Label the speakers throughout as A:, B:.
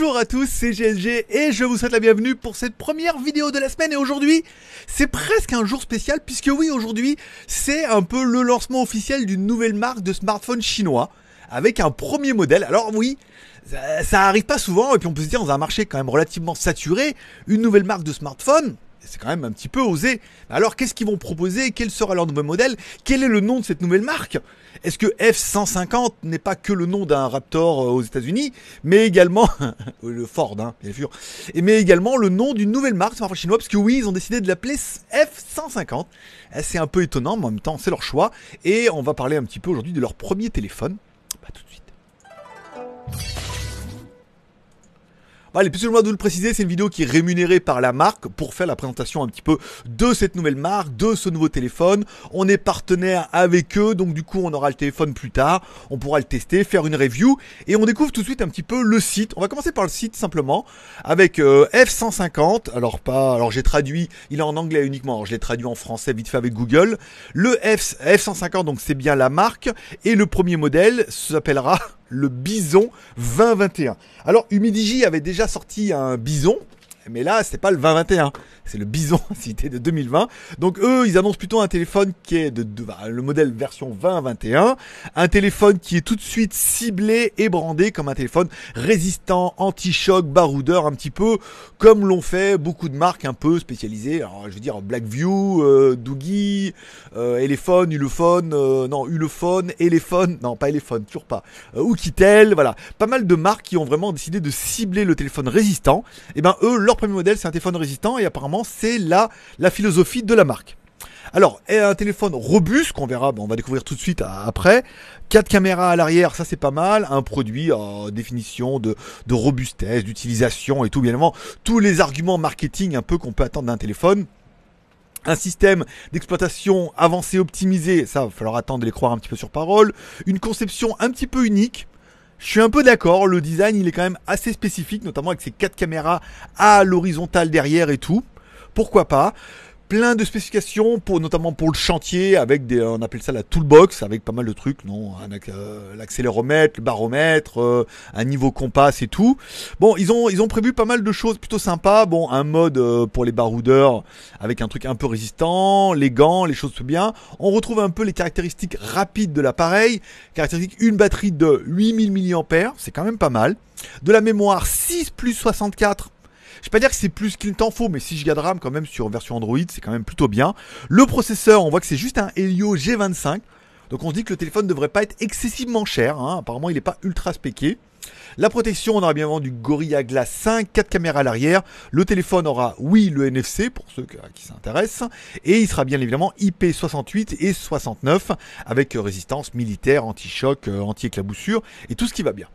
A: Bonjour à tous, c'est GSG et je vous souhaite la bienvenue pour cette première vidéo de la semaine et aujourd'hui c'est presque un jour spécial puisque oui aujourd'hui c'est un peu le lancement officiel d'une nouvelle marque de smartphone chinois avec un premier modèle. Alors oui, ça, ça arrive pas souvent et puis on peut se dire dans un marché quand même relativement saturé, une nouvelle marque de smartphone, c'est quand même un petit peu osé. Alors qu'est-ce qu'ils vont proposer Quel sera leur nouveau modèle Quel est le nom de cette nouvelle marque Est-ce que F150 n'est pas que le nom d'un Raptor euh, aux États-Unis, mais également le Ford, hein, bien sûr, mais également le nom d'une nouvelle marque sur chinois Parce que oui, ils ont décidé de l'appeler F150. Eh, c'est un peu étonnant, mais en même temps, c'est leur choix. Et on va parler un petit peu aujourd'hui de leur premier téléphone. Voilà, puisque je de vous le préciser, c'est une vidéo qui est rémunérée par la marque pour faire la présentation un petit peu de cette nouvelle marque, de ce nouveau téléphone. On est partenaire avec eux, donc du coup on aura le téléphone plus tard, on pourra le tester, faire une review et on découvre tout de suite un petit peu le site. On va commencer par le site simplement avec euh, F150. Alors pas, alors j'ai traduit, il est en anglais uniquement, alors je l'ai traduit en français vite fait avec Google. Le F, F150, donc c'est bien la marque et le premier modèle s'appellera le bison 2021. Alors Humidigi avait déjà sorti un bison mais là, c'est pas le 2021, c'est le Bison cité de 2020. Donc eux, ils annoncent plutôt un téléphone qui est de, bah, le modèle version 2021, un téléphone qui est tout de suite ciblé et brandé comme un téléphone résistant, anti-choc, baroudeur, un petit peu comme l'ont fait beaucoup de marques un peu spécialisées. Alors, je veux dire Blackview, euh, Doogie, euh, Elephone, euh, non Ulephone, Elephone, non pas Elephone, toujours pas, euh, ou voilà, pas mal de marques qui ont vraiment décidé de cibler le téléphone résistant. Et eh ben eux leur premier modèle, c'est un téléphone résistant et apparemment c'est la, philosophie de la marque. Alors, et un téléphone robuste qu'on verra, on va découvrir tout de suite euh, après. Quatre caméras à l'arrière, ça c'est pas mal. Un produit en euh, définition de, de robustesse, d'utilisation et tout, bien évidemment. Tous les arguments marketing un peu qu'on peut attendre d'un téléphone. Un système d'exploitation avancé, optimisé, ça va falloir attendre de les croire un petit peu sur parole. Une conception un petit peu unique, je suis un peu d'accord, le design il est quand même assez spécifique, notamment avec ses quatre caméras à l'horizontale derrière et tout. Pourquoi pas plein de spécifications, pour, notamment pour le chantier, avec des, on appelle ça la toolbox, avec pas mal de trucs, non, euh, l'accéléromètre, le baromètre, euh, un niveau compass et tout. Bon, ils ont, ils ont prévu pas mal de choses plutôt sympas. Bon, un mode euh, pour les baroudeurs avec un truc un peu résistant, les gants, les choses tout bien. On retrouve un peu les caractéristiques rapides de l'appareil. Caractéristique, une batterie de 8000 mAh, c'est quand même pas mal. De la mémoire 6 plus 64 je vais pas dire que c'est plus qu'il t'en faut, mais si je de RAM quand même sur version Android, c'est quand même plutôt bien. Le processeur, on voit que c'est juste un Helio G25. Donc on se dit que le téléphone ne devrait pas être excessivement cher. Hein. Apparemment, il n'est pas ultra spéqué. La protection, on aura bien vendu Gorilla Glass 5, 4 caméras à l'arrière. Le téléphone aura, oui, le NFC pour ceux qui s'intéressent. Et il sera bien évidemment IP68 et 69 avec résistance militaire, anti-choc, euh, anti-éclaboussure et tout ce qui va bien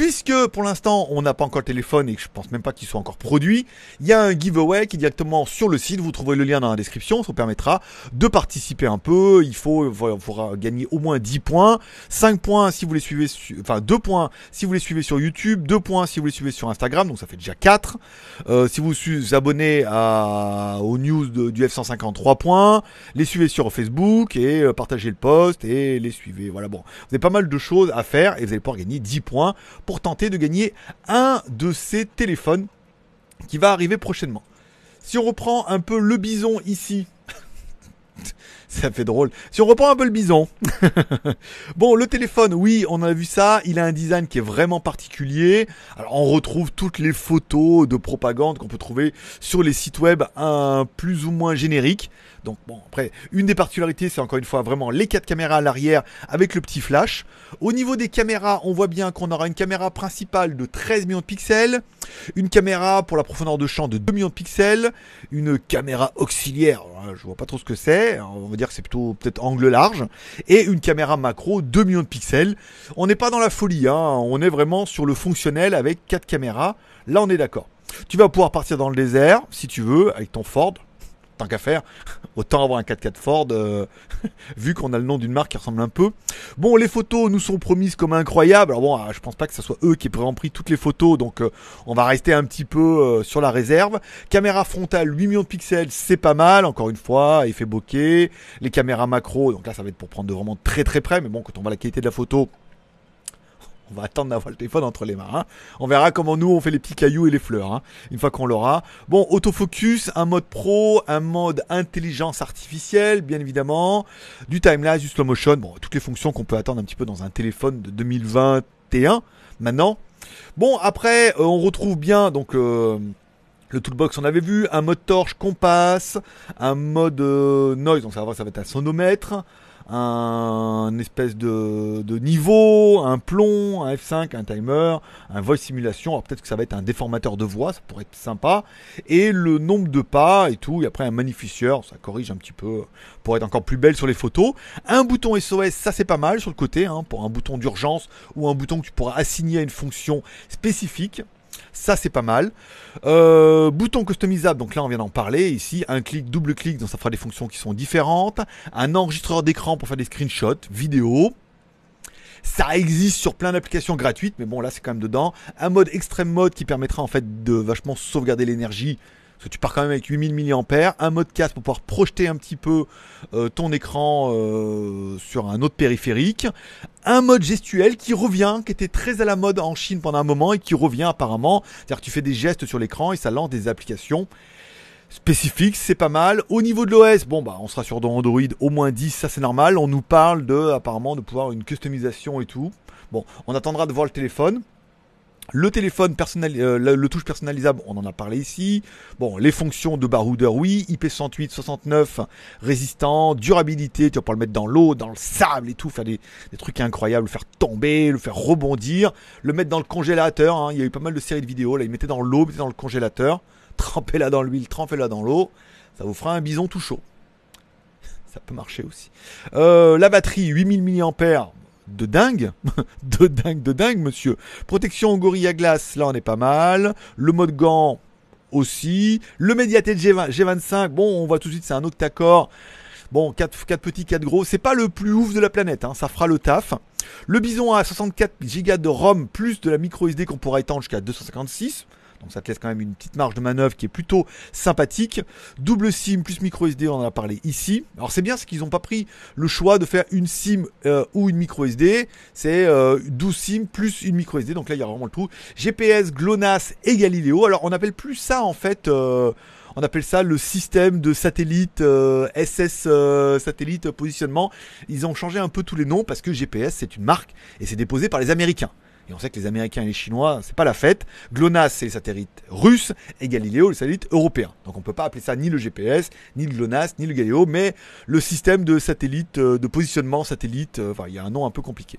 A: puisque pour l'instant on n'a pas encore le téléphone et que je pense même pas qu'il soit encore produit, il y a un giveaway qui est directement sur le site, vous trouverez le lien dans la description, ça vous permettra de participer un peu, il faut faudra gagner au moins 10 points, 5 points si vous les suivez enfin 2 points si vous les suivez sur YouTube, 2 points si vous les suivez sur Instagram, donc ça fait déjà 4. Euh, si vous vous abonnez aux news du f 153 points, les suivez sur Facebook et euh, partagez le post et les suivez. Voilà bon, vous avez pas mal de choses à faire et vous allez pouvoir gagner 10 points pour tenter de gagner un de ces téléphones qui va arriver prochainement. Si on reprend un peu le bison ici, ça fait drôle. Si on reprend un peu le bison. bon, le téléphone, oui, on a vu ça. Il a un design qui est vraiment particulier. Alors, on retrouve toutes les photos de propagande qu'on peut trouver sur les sites web, un plus ou moins générique. Donc bon, après, une des particularités, c'est encore une fois vraiment les quatre caméras à l'arrière avec le petit flash. Au niveau des caméras, on voit bien qu'on aura une caméra principale de 13 millions de pixels, une caméra pour la profondeur de champ de 2 millions de pixels, une caméra auxiliaire, je vois pas trop ce que c'est, hein, on va dire que c'est plutôt peut-être angle large, et une caméra macro 2 millions de pixels. On n'est pas dans la folie, hein. on est vraiment sur le fonctionnel avec quatre caméras, là on est d'accord. Tu vas pouvoir partir dans le désert, si tu veux, avec ton Ford, qu'à faire, autant avoir un 4x4 Ford, euh, vu qu'on a le nom d'une marque qui ressemble un peu. Bon, les photos nous sont promises comme incroyables. Alors bon, euh, je pense pas que ce soit eux qui aient pris toutes les photos, donc euh, on va rester un petit peu sur la réserve. Caméra frontale, 8 millions de pixels, c'est pas mal, encore une fois, effet bokeh. Les caméras macro, donc là ça va être pour prendre de vraiment très très près, mais bon, quand on voit la qualité de la photo, on va attendre d'avoir le téléphone entre les mains. Hein. On verra comment nous on fait les petits cailloux et les fleurs. Hein, une fois qu'on l'aura. Bon, autofocus, un mode pro, un mode intelligence artificielle, bien évidemment, du timelapse, du slow motion, bon, toutes les fonctions qu'on peut attendre un petit peu dans un téléphone de 2021 maintenant. Bon, après, euh, on retrouve bien donc euh, le toolbox, on avait vu, un mode torche, compass, un mode euh, noise, donc ça va être un sonomètre, un espèce de, niveau, un plomb, un F5, un timer, un voice simulation. Alors peut-être que ça va être un déformateur de voix, ça pourrait être sympa. Et le nombre de pas et tout. Et après un magnificieur, ça corrige un petit peu pour être encore plus belle sur les photos. Un bouton SOS, ça c'est pas mal sur le côté, hein, pour un bouton d'urgence ou un bouton que tu pourras assigner à une fonction spécifique. Ça, c'est pas mal. Euh, bouton customisable, donc là, on vient d'en parler. Ici, un clic, double clic, donc ça fera des fonctions qui sont différentes. Un enregistreur d'écran pour faire des screenshots, vidéo. Ça existe sur plein d'applications gratuites, mais bon, là, c'est quand même dedans. Un mode extrême mode qui permettra en fait de vachement sauvegarder l'énergie parce que tu pars quand même avec 8000 mAh, un mode casque pour pouvoir projeter un petit peu euh, ton écran euh, sur un autre périphérique, un mode gestuel qui revient, qui était très à la mode en Chine pendant un moment et qui revient apparemment. C'est-à-dire que tu fais des gestes sur l'écran et ça lance des applications spécifiques, c'est pas mal. Au niveau de l'OS, bon bah on sera sur Android au moins 10, ça c'est normal. On nous parle de apparemment de pouvoir une customisation et tout. Bon, on attendra de voir le téléphone. Le téléphone personnel, euh, le, touche personnalisable, on en a parlé ici. Bon, les fonctions de baroudeur, oui. IP68, 69, résistant, durabilité, tu vas pouvoir le mettre dans l'eau, dans le sable et tout, faire des, trucs incroyables, le faire tomber, le faire rebondir, le mettre dans le congélateur. Hein. Il y a eu pas mal de séries de vidéos, là, il mettait dans l'eau, mettait dans le congélateur. Trempez-la dans l'huile, trempez-la dans l'eau. Ça vous fera un bison tout chaud. Ça peut marcher aussi. Euh, la batterie, 8000 mAh de dingue, de dingue, de dingue, monsieur. Protection gorille à glace, là on est pas mal. Le mode gant aussi. Le g G25, bon, on voit tout de suite, c'est un octa-core Bon, 4, petits, 4 gros, c'est pas le plus ouf de la planète, hein, ça fera le taf. Le bison a 64 Go de ROM plus de la micro SD qu'on pourra étendre jusqu'à 256. Donc ça te laisse quand même une petite marge de manœuvre qui est plutôt sympathique. Double SIM plus micro SD, on en a parlé ici. Alors c'est bien ce qu'ils n'ont pas pris le choix de faire une SIM euh, ou une micro SD. C'est 12 euh, SIM plus une micro SD. Donc là il y a vraiment le tout. GPS, GLONASS et Galileo. Alors on appelle plus ça en fait. Euh, on appelle ça le système de satellite SS satellite positionnement. Ils ont changé un peu tous les noms parce que GPS c'est une marque et c'est déposé par les Américains. Et on sait que les Américains et les Chinois, c'est pas la fête. GLONASS, c'est les satellites russe, et Galileo, le satellite européen. Donc on ne peut pas appeler ça ni le GPS, ni le GLONASS, ni le Galileo, mais le système de satellite, euh, de positionnement satellite, euh, il y a un nom un peu compliqué.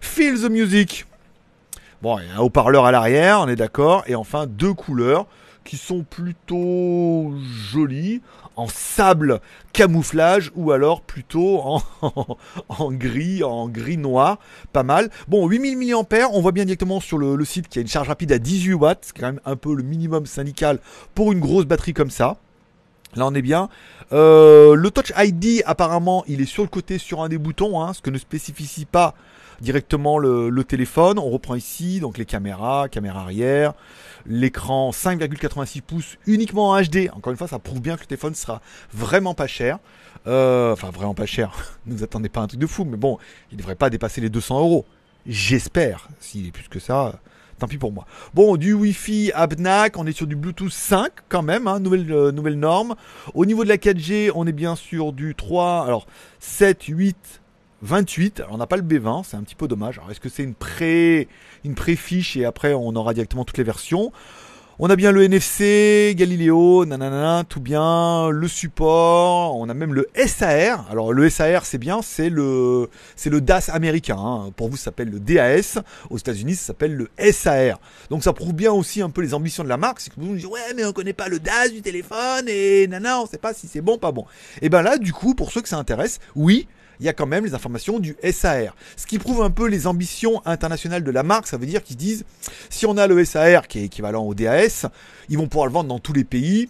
A: Feel the Music. Bon, il y a un haut-parleur à l'arrière, on est d'accord. Et enfin, deux couleurs qui sont plutôt jolies en sable camouflage ou alors plutôt en, gris, en gris noir, pas mal. Bon, 8000 mAh, on voit bien directement sur le, site qu'il y a une charge rapide à 18 watts, c'est quand même un peu le minimum syndical pour une grosse batterie comme ça. Là on est bien. Euh, le Touch ID apparemment il est sur le côté sur un des boutons, hein, ce que ne spécifie pas directement le, téléphone. On reprend ici donc les caméras, caméra arrière, l'écran 5,86 pouces uniquement en HD. Encore une fois, ça prouve bien que le téléphone sera vraiment pas cher. Euh, enfin, vraiment pas cher. ne vous attendez pas à un truc de fou, mais bon, il devrait pas dépasser les 200 euros. J'espère. S'il est plus que ça, euh, tant pis pour moi. Bon, du Wi-Fi Abnac, on est sur du Bluetooth 5 quand même, hein, nouvelle, euh, nouvelle norme. Au niveau de la 4G, on est bien sûr du 3, alors 7, 8, 28, alors on n'a pas le B20, c'est un petit peu dommage. Alors est-ce que c'est une pré une pré-fiche et après on aura directement toutes les versions On a bien le NFC, Galileo, nanana, tout bien, le support, on a même le SAR. Alors le SAR c'est bien, c'est le c'est le DAS américain. Hein. Pour vous ça s'appelle le DAS, aux États-Unis ça s'appelle le SAR. Donc ça prouve bien aussi un peu les ambitions de la marque, c'est que vous dites ouais mais on connaît pas le DAS du téléphone et nanana, on sait pas si c'est bon pas bon. Et eh ben là du coup pour ceux que ça intéresse, oui, il y a quand même les informations du SAR. Ce qui prouve un peu les ambitions internationales de la marque, ça veut dire qu'ils disent, si on a le SAR qui est équivalent au DAS, ils vont pouvoir le vendre dans tous les pays,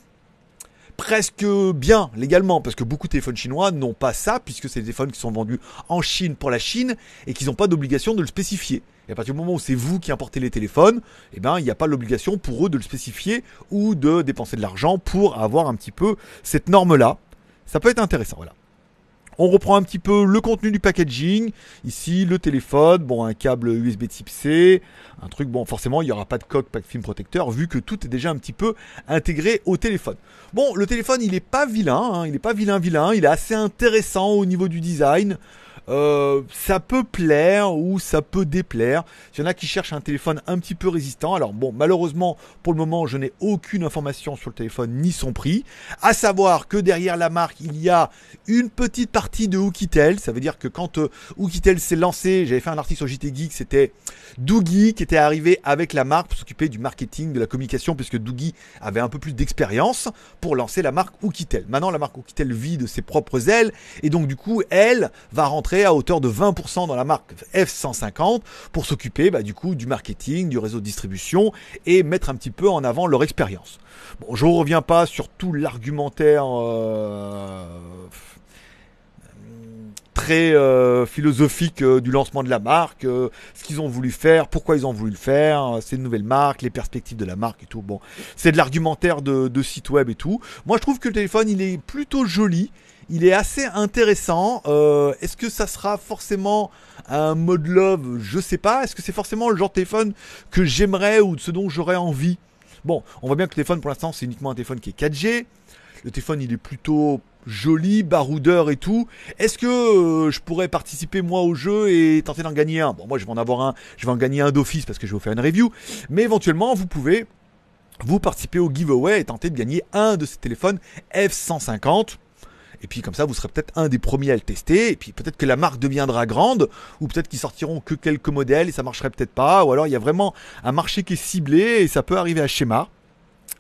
A: presque bien légalement, parce que beaucoup de téléphones chinois n'ont pas ça, puisque c'est des téléphones qui sont vendus en Chine pour la Chine et qu'ils n'ont pas d'obligation de le spécifier. Et à partir du moment où c'est vous qui importez les téléphones, eh ben, il n'y a pas l'obligation pour eux de le spécifier ou de dépenser de l'argent pour avoir un petit peu cette norme-là. Ça peut être intéressant, voilà. On reprend un petit peu le contenu du packaging. Ici, le téléphone, bon, un câble USB type C, un truc, bon, forcément, il n'y aura pas de coque, pas de film protecteur, vu que tout est déjà un petit peu intégré au téléphone. Bon, le téléphone, il n'est pas vilain, hein, il n'est pas vilain, vilain, il est assez intéressant au niveau du design. Euh, ça peut plaire ou ça peut déplaire. Il y en a qui cherchent un téléphone un petit peu résistant. Alors bon, malheureusement, pour le moment, je n'ai aucune information sur le téléphone ni son prix. À savoir que derrière la marque, il y a une petite partie de Hookitel. Ça veut dire que quand Hookitel euh, s'est lancé, j'avais fait un article sur JT Geek, c'était Doogie qui était arrivé avec la marque pour s'occuper du marketing, de la communication, puisque Doogie avait un peu plus d'expérience pour lancer la marque Hookitel. Maintenant, la marque Hookitel vit de ses propres ailes et donc du coup, elle va rentrer à hauteur de 20% dans la marque F150 pour s'occuper bah, du coup du marketing, du réseau de distribution et mettre un petit peu en avant leur expérience. Bon, je ne reviens pas sur tout l'argumentaire euh, très euh, philosophique euh, du lancement de la marque, euh, ce qu'ils ont voulu faire, pourquoi ils ont voulu le faire, c'est une nouvelle marque, les perspectives de la marque et tout. Bon, c'est de l'argumentaire de, site web et tout. Moi, je trouve que le téléphone, il est plutôt joli. Il est assez intéressant. Est-ce que ça sera forcément un mode love Je sais pas. Est-ce que c'est forcément le genre de téléphone que j'aimerais ou de ce dont j'aurais envie Bon, on voit bien que le téléphone, pour l'instant, c'est uniquement un téléphone qui est 4G. Le téléphone, il est plutôt joli, baroudeur et tout. Est-ce que euh, je pourrais participer moi au jeu et tenter d'en gagner un Bon, moi je vais en avoir un, je vais en gagner un d'office parce que je vais vous faire une review. Mais éventuellement, vous pouvez vous participer au giveaway et tenter de gagner un de ces téléphones F150. Et puis comme ça, vous serez peut-être un des premiers à le tester. Et puis peut-être que la marque deviendra grande, ou peut-être qu'ils sortiront que quelques modèles et ça marcherait peut-être pas. Ou alors il y a vraiment un marché qui est ciblé et ça peut arriver à schéma.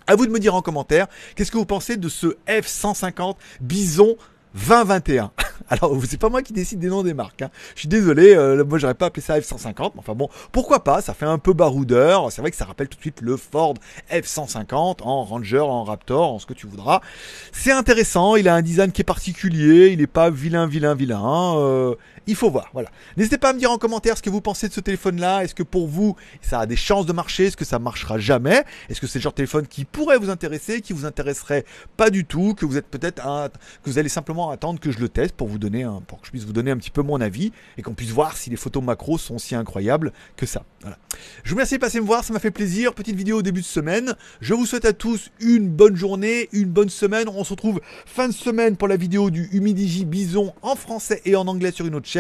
A: À vous de me dire en commentaire, qu'est-ce que vous pensez de ce F-150 Bison 2021. Alors, c'est pas moi qui décide des noms des marques. Hein. Je suis désolé, euh, moi j'aurais pas appelé ça F150. Mais enfin bon, pourquoi pas Ça fait un peu baroudeur. C'est vrai que ça rappelle tout de suite le Ford F150 en Ranger, en Raptor, en ce que tu voudras. C'est intéressant. Il a un design qui est particulier. Il n'est pas vilain, vilain, vilain. Hein, euh, il faut voir. Voilà. N'hésitez pas à me dire en commentaire ce que vous pensez de ce téléphone-là. Est-ce que pour vous, ça a des chances de marcher Est-ce que ça marchera jamais Est-ce que c'est le genre de téléphone qui pourrait vous intéresser, qui vous intéresserait pas du tout, que vous êtes peut-être un... que vous allez simplement attendre que je le teste pour vous donner un... pour que je puisse vous donner un petit peu mon avis et qu'on puisse voir si les photos macro sont si incroyables que ça. Voilà. Je vous remercie de passer me voir, ça m'a fait plaisir. Petite vidéo au début de semaine. Je vous souhaite à tous une bonne journée, une bonne semaine. On se retrouve fin de semaine pour la vidéo du Humidigi Bison en français et en anglais sur une autre chaîne.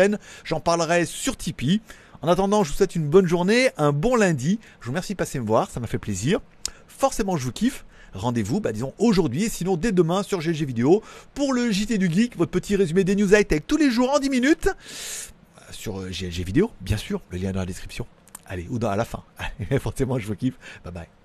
A: J'en parlerai sur Tipeee. En attendant, je vous souhaite une bonne journée, un bon lundi. Je vous remercie de passer me voir, ça m'a fait plaisir. Forcément, je vous kiffe. Rendez-vous, bah, disons, aujourd'hui et sinon dès demain sur GG Vidéo pour le JT du Geek, votre petit résumé des news high-tech tous les jours en 10 minutes euh, sur GG euh, Vidéo, bien sûr, le lien dans la description. Allez, ou dans, à la fin. forcément, je vous kiffe. Bye bye.